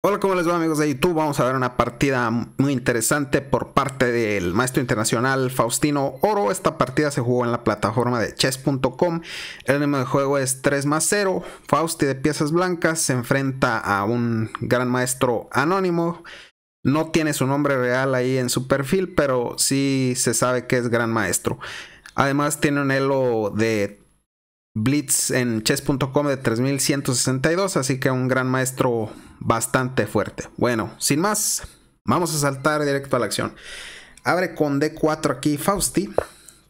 Hola, ¿cómo les va amigos de YouTube? Vamos a ver una partida muy interesante por parte del maestro internacional Faustino Oro. Esta partida se jugó en la plataforma de chess.com. El número de juego es 3 más 0. Fausti de piezas blancas se enfrenta a un gran maestro anónimo. No tiene su nombre real ahí en su perfil, pero sí se sabe que es gran maestro. Además tiene un elo de blitz en chess.com de 3162, así que un gran maestro bastante fuerte. Bueno, sin más, vamos a saltar directo a la acción. Abre con D4 aquí Fausti,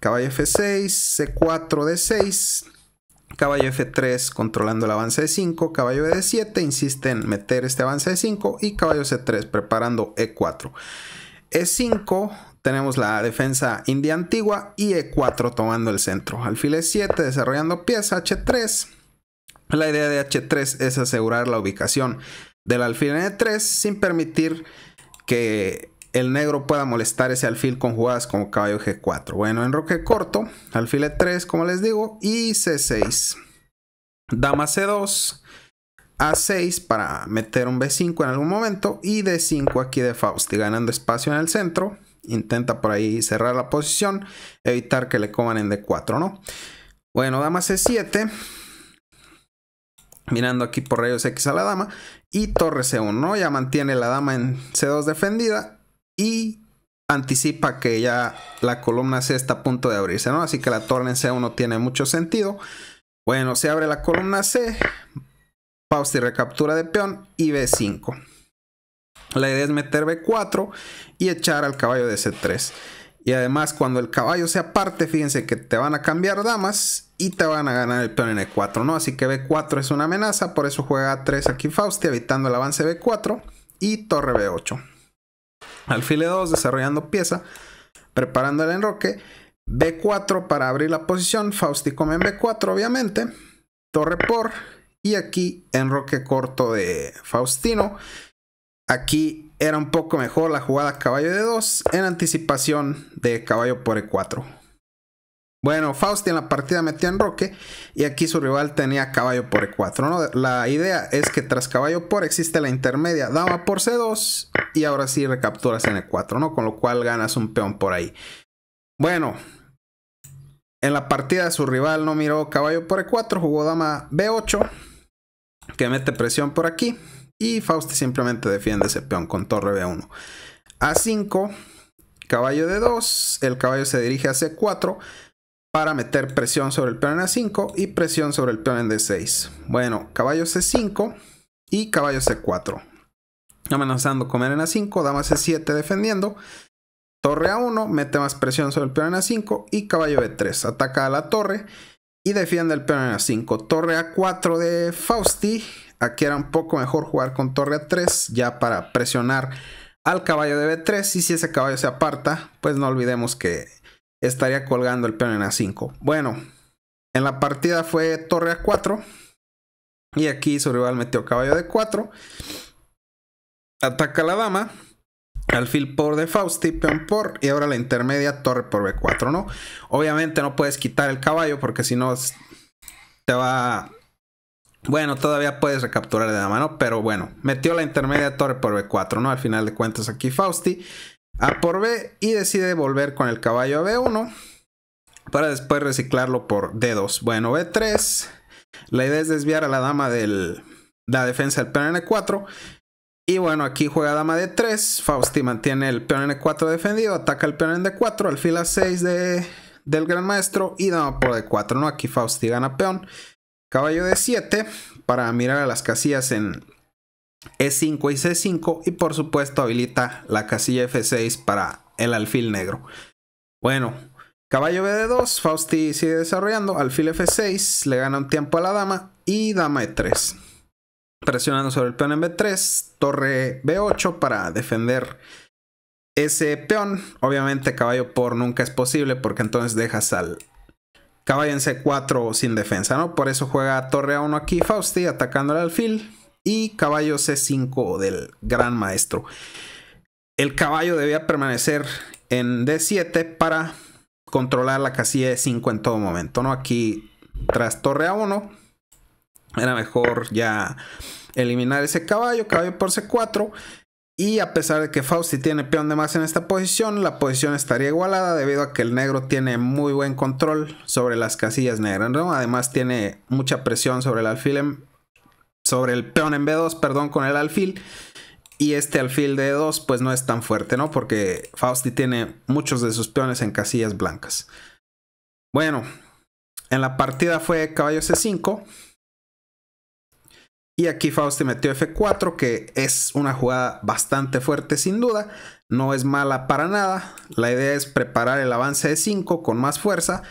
caballo F6, C4 D6, caballo F3 controlando el avance de 5, caballo de 7 insiste en meter este avance de 5 y caballo C3 preparando E4. E5, tenemos la defensa india antigua y E4 tomando el centro. Alfil E7 desarrollando pieza H3. La idea de H3 es asegurar la ubicación del alfil en E3 sin permitir que el negro pueda molestar ese alfil con jugadas como caballo G4. Bueno, en roque corto, alfil E3 como les digo y C6. Dama C2, A6 para meter un B5 en algún momento y D5 aquí de Fausti ganando espacio en el centro intenta por ahí cerrar la posición, evitar que le coman en D4, ¿no? Bueno, dama C7, mirando aquí por rayos X a la dama, y torre C1, ¿no? Ya mantiene la dama en C2 defendida y anticipa que ya la columna C está a punto de abrirse, ¿no? Así que la torre en C1 tiene mucho sentido. Bueno, se abre la columna C, pausa y recaptura de peón y B5. La idea es meter B4 y echar al caballo de C3. Y además cuando el caballo se aparte, fíjense que te van a cambiar damas y te van a ganar el peón en E4, ¿no? Así que B4 es una amenaza, por eso juega A3 aquí Fausti, evitando el avance B4 y torre B8. Alfil 2 e desarrollando pieza, preparando el enroque. B4 para abrir la posición, Fausti come en B4 obviamente, torre por y aquí enroque corto de Faustino. Aquí era un poco mejor la jugada caballo de 2 en anticipación de caballo por E4. Bueno, Fausti en la partida metió en roque y aquí su rival tenía caballo por E4. La idea es que tras caballo por existe la intermedia dama por C2 y ahora sí recapturas en E4, ¿no? con lo cual ganas un peón por ahí. Bueno, en la partida su rival no miró caballo por E4, jugó dama B8 que mete presión por aquí y Fausti simplemente defiende ese peón con torre B1. A5, caballo de 2 el caballo se dirige a C4 para meter presión sobre el peón en A5 y presión sobre el peón en D6. Bueno, caballo C5 y caballo C4. Amenazando comer en A5, dama C7 defendiendo. Torre A1, mete más presión sobre el peón en A5 y caballo B3. Ataca a la torre y defiende el peón en A5. Torre A4 de Fausti Aquí era un poco mejor jugar con torre a 3, ya para presionar al caballo de B3. Y si ese caballo se aparta, pues no olvidemos que estaría colgando el peón en A5. Bueno, en la partida fue torre a 4. Y aquí su rival metió caballo de 4. Ataca la dama. Alfil por de Fausti, peón por, y ahora la intermedia, torre por B4, ¿no? Obviamente no puedes quitar el caballo porque si no te va bueno, todavía puedes recapturar de la mano, pero bueno, metió la intermedia torre por B4, ¿no? Al final de cuentas aquí Fausti a por B y decide volver con el caballo a B1 para después reciclarlo por D2. Bueno, B3. La idea es desviar a la dama de la defensa del peón N4. Y bueno, aquí juega dama D3. Fausti mantiene el peón N4 defendido, ataca el peón D4, al A6 de, del gran maestro y dama por D4, ¿no? Aquí Fausti gana peón. Caballo de 7 para mirar a las casillas en E5 y C5 y por supuesto habilita la casilla F6 para el alfil negro. Bueno, caballo BD2, Fausti sigue desarrollando, alfil F6, le gana un tiempo a la dama y dama E3. Presionando sobre el peón en B3, torre B8 para defender ese peón. Obviamente caballo por nunca es posible porque entonces dejas al Caballo en C4 sin defensa, ¿no? Por eso juega torre A1 aquí Fausti atacando al alfil y caballo C5 del gran maestro. El caballo debía permanecer en D7 para controlar la casilla de 5 en todo momento, ¿no? Aquí tras torre A1 era mejor ya eliminar ese caballo, caballo por C4 y a pesar de que Fausti tiene peón de más en esta posición, la posición estaría igualada debido a que el negro tiene muy buen control sobre las casillas negras. Además tiene mucha presión sobre el alfil, sobre el peón en B2, perdón, con el alfil. Y este alfil de E2 pues no es tan fuerte, ¿no? Porque Fausti tiene muchos de sus peones en casillas blancas. Bueno, en la partida fue caballo C5. Y aquí Fausti metió F4, que es una jugada bastante fuerte sin duda. No es mala para nada. La idea es preparar el avance de 5 con más fuerza.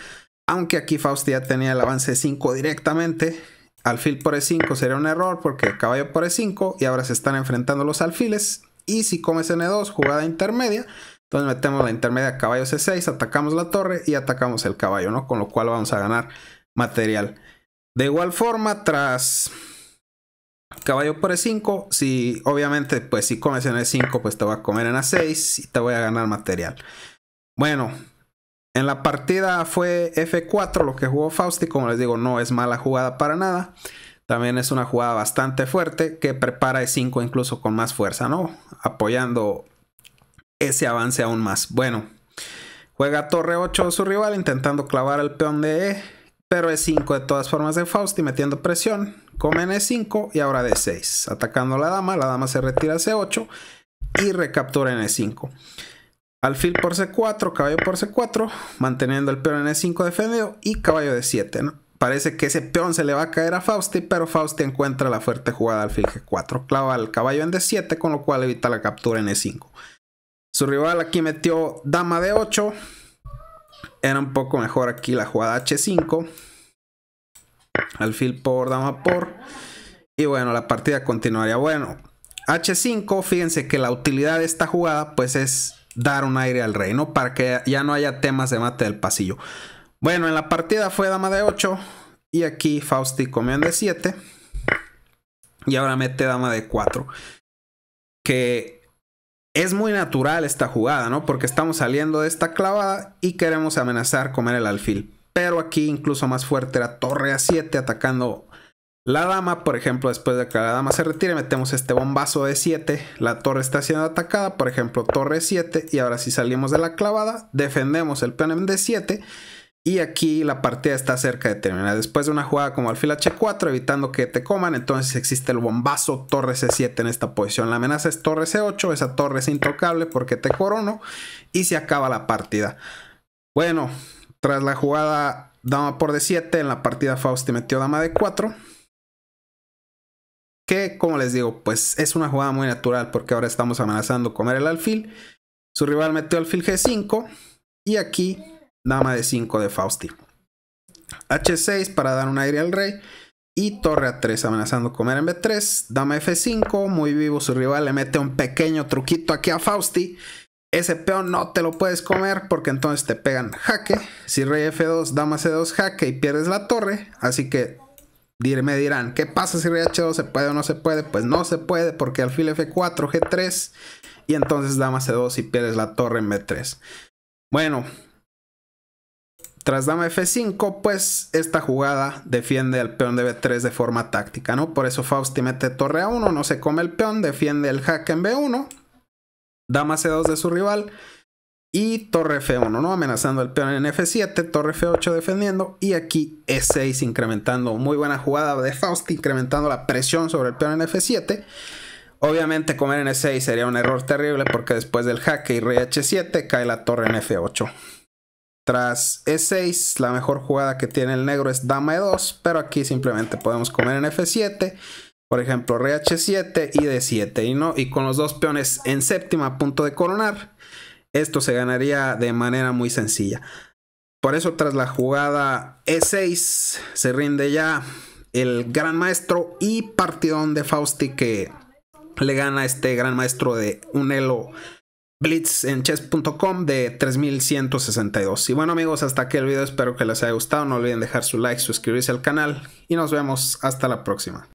Aunque aquí Fausti ya tenía el avance de 5 directamente. Alfil por E5 sería un error porque caballo por E5 y ahora se están enfrentando los alfiles. Y si comes N2, jugada intermedia. Entonces metemos la intermedia caballo C6, atacamos la torre y atacamos el caballo, ¿no? Con lo cual vamos a ganar material. De igual forma, tras caballo por E5. Si obviamente, pues si comes en E5, pues te va a comer en A6 y te voy a ganar material. Bueno, en la partida fue F4 lo que jugó Fausti. Como les digo, no es mala jugada para nada. También es una jugada bastante fuerte que prepara E5 incluso con más fuerza, ¿no? Apoyando ese avance aún más. Bueno, juega torre 8 su rival intentando clavar el peón de E. Pero E5 de todas formas de Fausti metiendo presión en E5 y ahora D6. Atacando a la dama, la dama se retira a C8 y recaptura en E5. Alfil por C4, caballo por C4, manteniendo el peón en E5 defendido y caballo de 7 Parece que ese peón se le va a caer a Fausti, pero Fausti encuentra la fuerte jugada alfil G4. Clava al caballo en D7, con lo cual evita la captura en E5. Su rival aquí metió dama de 8 Era un poco mejor aquí la jugada H5 alfil por, dama por. Y bueno, la partida continuaría. Bueno, H5, fíjense que la utilidad de esta jugada pues es dar un aire al rey, ¿no? Para que ya no haya temas de mate del pasillo. Bueno, en la partida fue dama de 8 y aquí Fausti en de 7 y ahora mete dama de 4. Que es muy natural esta jugada, ¿no? Porque estamos saliendo de esta clavada y queremos amenazar comer el alfil. Pero aquí incluso más fuerte era torre a 7 atacando la dama. Por ejemplo, después de que la dama se retire, metemos este bombazo de 7. La torre está siendo atacada, por ejemplo, torre 7. Y ahora si salimos de la clavada, defendemos el pnm de 7. Y aquí la partida está cerca de terminar. Después de una jugada como alfil H4, evitando que te coman, entonces existe el bombazo torre C7 en esta posición. La amenaza es torre C8, esa torre es intocable porque te corono y se acaba la partida. Bueno, tras la jugada dama por d7, en la partida Fausti metió dama de 4. Que, como les digo, pues es una jugada muy natural porque ahora estamos amenazando comer el alfil. Su rival metió alfil g5 y aquí dama de 5 de Fausti. h6 para dar un aire al rey y torre a 3 amenazando comer en b3. Dama f5, muy vivo su rival, le mete un pequeño truquito aquí a Fausti ese peón no te lo puedes comer porque entonces te pegan jaque. Si rey f2, dama c2, jaque y pierdes la torre. Así que me dirán, ¿qué pasa si rey h2 se puede o no se puede? Pues no se puede porque alfil f4, g3 y entonces dama c2 y pierdes la torre en b3. Bueno, tras dama f5, pues esta jugada defiende al peón de b3 de forma táctica, ¿no? Por eso Fausti mete torre a 1, no se come el peón, defiende el jaque en b1 dama c2 de su rival y torre f1, ¿no? Amenazando el peón en f7, torre f8 defendiendo y aquí e6 incrementando. Muy buena jugada de Faust incrementando la presión sobre el peón en f7. Obviamente comer en e6 sería un error terrible porque después del jaque y rey h7 cae la torre en f8. Tras e6, la mejor jugada que tiene el negro es dama e2, pero aquí simplemente podemos comer en f7 por ejemplo, RH7 y D7. Y, no, y con los dos peones en séptima punto de coronar, esto se ganaría de manera muy sencilla. Por eso tras la jugada E6 se rinde ya el gran maestro y partidón de Fausti que le gana a este gran maestro de Unelo blitz en chess.com de 3162. Y bueno amigos, hasta aquí el video, espero que les haya gustado, no olviden dejar su like, suscribirse al canal y nos vemos hasta la próxima.